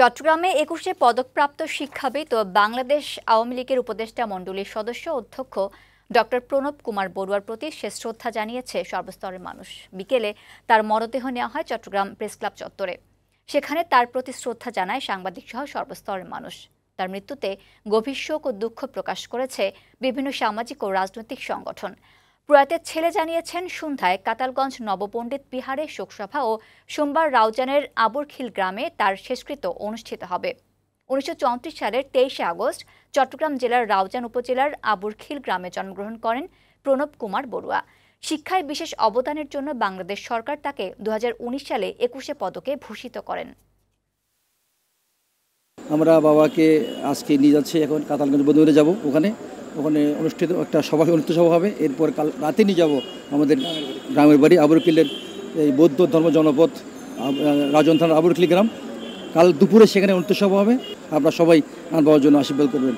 চট্টগ্রামে একুশে পদকপ্রাপ্ত শিক্ষাবিদ ও বাংলাদেশ আওয়ামী লীগের উপদেষ্টা মণ্ডলীর সদস্য অধ্যক্ষ ডক্টর প্রণব কুমার বড়ুয়ার প্রতি সে শ্রদ্ধা জানিয়েছে সর্বস্তরের মানুষ বিকেলে তার মরদেহ নেওয়া হয় চট্টগ্রাম প্রেসক্লাব চত্বরে সেখানে তার প্রতি শ্রদ্ধা জানায় সাংবাদিক সহ সর্বস্তরের মানুষ তার মৃত্যুতে গভীর শোক ও দুঃখ প্রকাশ করেছে বিভিন্ন সামাজিক ও রাজনৈতিক সংগঠন প্রয়াতের ছেলে জানিয়েছেন সন্ধ্যায় কাতালগঞ্জ নবপণ্ডিত বিহারে শোকসভা ও সোমবার রাউজানের আবুরখিল গ্রামে তার শেষকৃত অনুষ্ঠিত হবে উনিশশো সালের তেইশে আগস্ট চট্টগ্রাম জেলার রাউজান উপজেলার আবুরখিল গ্রামে জন্মগ্রহণ করেন প্রণব কুমার বড়ুয়া শিক্ষায় বিশেষ অবদানের জন্য বাংলাদেশ সরকার তাকে দু সালে একুশে পদকে ভূষিত করেন আমরা বাবাকে আজকে নিয়ে যাচ্ছি এখন কাতালগঞ্জ বন্ধুরে যাব ওখানে ওখানে অনুষ্ঠিত একটা সভা অনুষ্ঠিত সভা হবে এরপর কাল রাতে নিয়ে যাবো আমাদের গ্রামের বাড়ি আবরকিলের এই বৌদ্ধ ধর্ম জনপদ রাজন থানার আবরকিলি গ্রাম কাল দুপুরে সেখানে অনুষ্ঠিত সভা হবে আপনারা সবাই আমার বাবার জন্য আশীর্বাদ করবেন